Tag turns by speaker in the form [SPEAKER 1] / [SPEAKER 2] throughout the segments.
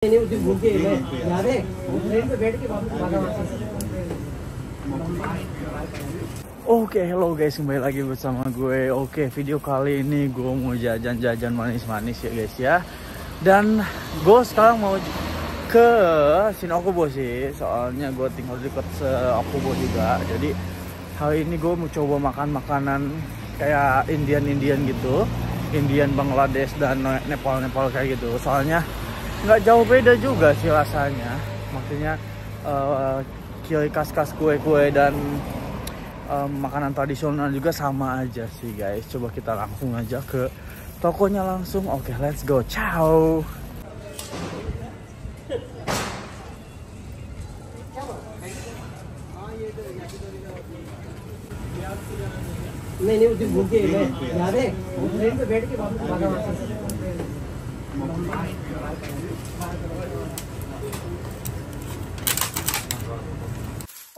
[SPEAKER 1] Oke, okay, hello guys, kembali lagi bersama gue. Oke, okay, video kali ini gue mau jajan-jajan manis-manis ya guys ya. Dan gue sekarang mau ke sinokubo sih, soalnya gue tinggal di dekat sinokubo juga. Jadi hari ini gue mau coba makan makanan kayak Indian-Indian gitu, Indian Bangladesh dan Nepal-Nepal kayak gitu. Soalnya nggak jauh beda juga sih rasanya maksudnya uh, eh, ciri khas kue-kue dan um, makanan tradisional juga sama aja sih guys coba kita langsung aja ke tokonya langsung oke okay, let's go ciao नहीं नहीं उधर घूम Ya याद ट्रेन पे
[SPEAKER 2] बैठ के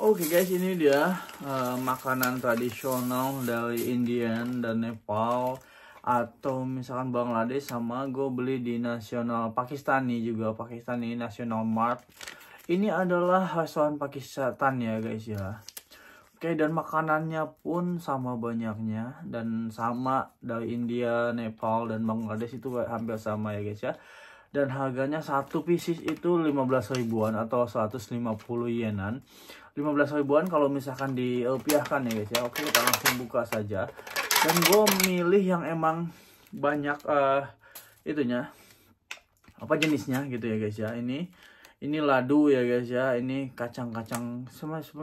[SPEAKER 1] Oke okay guys ini dia uh, makanan tradisional dari Indian dan Nepal atau misalkan Bangladesh sama gue beli di nasional Pakistani juga Pakistani National Mart ini adalah restoran Pakistan ya guys ya Oke, dan makanannya pun sama banyaknya dan sama dari India, Nepal dan Bangladesh itu hampir sama ya guys ya. Dan harganya satu pieces itu 15 ribuan atau 150 yenan. 15 ribuan kalau misalkan dirupiahkan ya guys ya. Oke, kita langsung buka saja. Dan gue milih yang emang banyak uh, itunya apa jenisnya gitu ya guys ya. Ini ini ladu ya guys ya ini kacang-kacang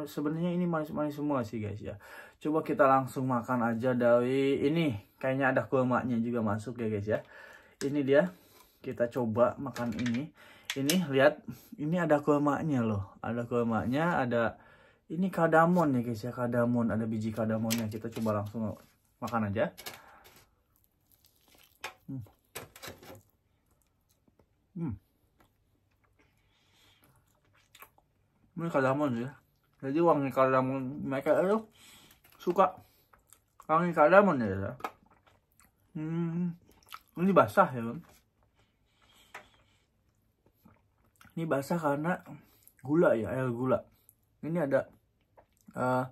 [SPEAKER 1] sebenarnya ini manis-manis semua sih guys ya coba kita langsung makan aja dari ini kayaknya ada kurmanya juga masuk ya guys ya ini dia kita coba makan ini ini lihat ini ada kurmanya loh ada kurmanya ada ini kadamon ya guys ya kadamon ada biji kadamonnya kita coba langsung makan aja hmm, hmm. ini kardamon ya jadi wangi kardamon mereka itu suka wangi kardamon ya hmm, ini basah ya ini basah karena gula ya air gula ini ada uh,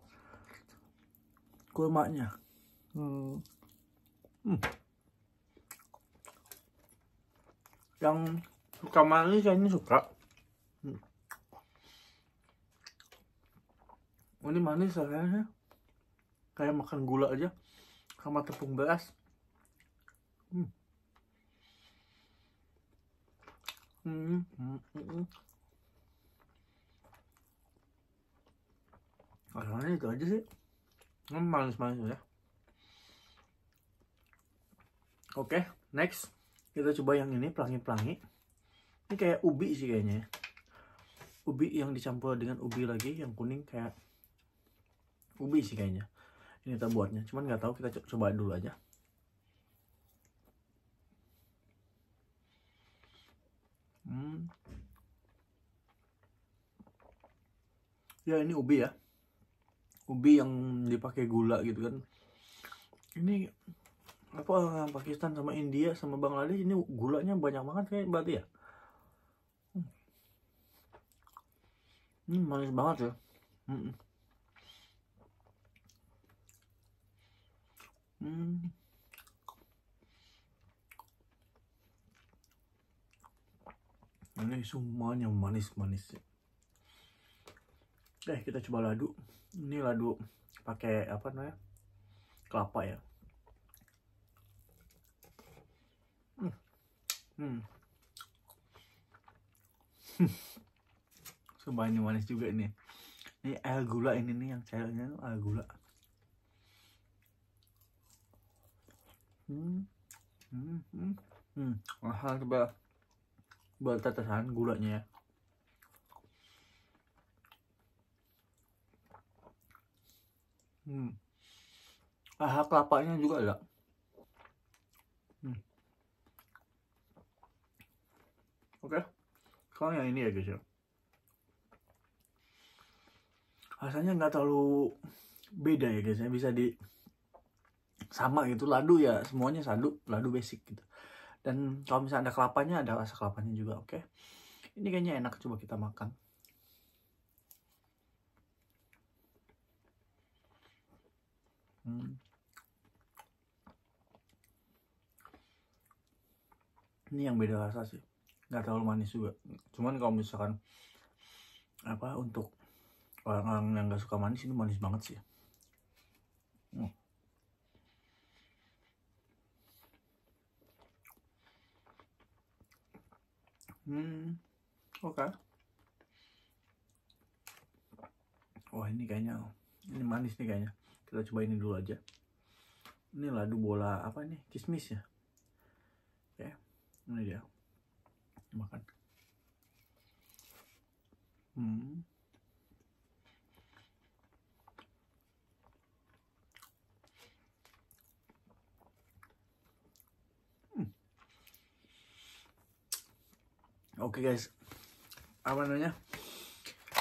[SPEAKER 1] kurmanya hmm. Hmm. yang suka manis ini suka Oh, ini manis rasanya kayak makan gula aja sama tepung beras hmm. Hmm. Hmm. Hmm. hmm. rasanya itu aja sih ini manis-manis ya oke next kita coba yang ini pelangi-pelangi ini kayak ubi sih kayaknya ya. ubi yang dicampur dengan ubi lagi yang kuning kayak ubi sih kayaknya ini kita buatnya cuman nggak tahu kita coba dulu aja hmm. ya ini ubi ya ubi yang dipakai gula gitu kan ini apa Pakistan sama India sama Bangladesh ini gulanya banyak banget kayak berarti ya hmm, hmm manis banget ya hmm. Hmm. Ini semuanya manis-manis. Eh, kita coba ladu. Ini ladu pakai apa namanya? Kelapa ya. Hmm. Hmm. Sumpah ini manis juga ini. Ini air gula ini nih yang cairnya air gula. hmm hmm hmm, hmm. Wah, tetesan gulanya ya hmm ah kelapanya juga ada hmm. oke okay. kalau yang ini ya guys ya rasanya nggak terlalu beda ya guys ya bisa di sama gitu ladu ya semuanya sadu ladu basic gitu dan kalau misalnya ada kelapanya ada rasa kelapanya juga oke okay? ini kayaknya enak coba kita makan hmm. ini yang beda rasa sih nggak terlalu manis juga cuman kalau misalkan apa untuk orang-orang yang nggak suka manis ini manis banget sih hmm. Hmm, oke. Okay. Wah ini kayaknya, ini manis nih kayaknya. Kita coba ini dulu aja. Ini ladu bola apa nih? Kismis ya. Oke, okay. ini dia. Makan. Hmm. oke okay guys apa namanya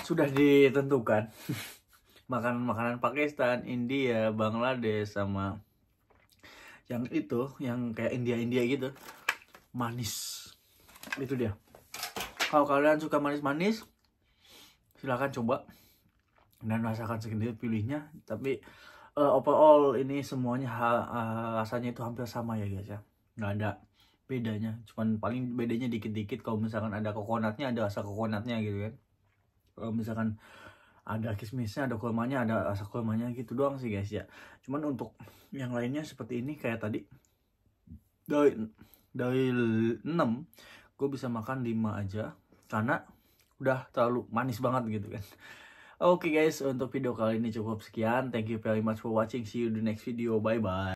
[SPEAKER 1] sudah ditentukan makanan makanan Pakistan India Bangladesh sama yang itu yang kayak India India gitu manis itu dia kalau kalian suka manis-manis silahkan coba dan rasakan sendiri pilihnya tapi uh, overall ini semuanya uh, rasanya itu hampir sama ya guys ya nggak ada bedanya cuman paling bedanya dikit-dikit kalau misalkan ada kokonatnya ada rasa kokonatnya gitu kan kalau misalkan ada kismisnya ada kurmanya ada rasa kurmanya gitu doang sih guys ya cuman untuk yang lainnya seperti ini kayak tadi dari dari 6 gue bisa makan 5 aja karena udah terlalu manis banget gitu kan Oke okay guys, untuk video kali ini cukup sekian. Thank you very much for watching. See you in the next video. Bye-bye.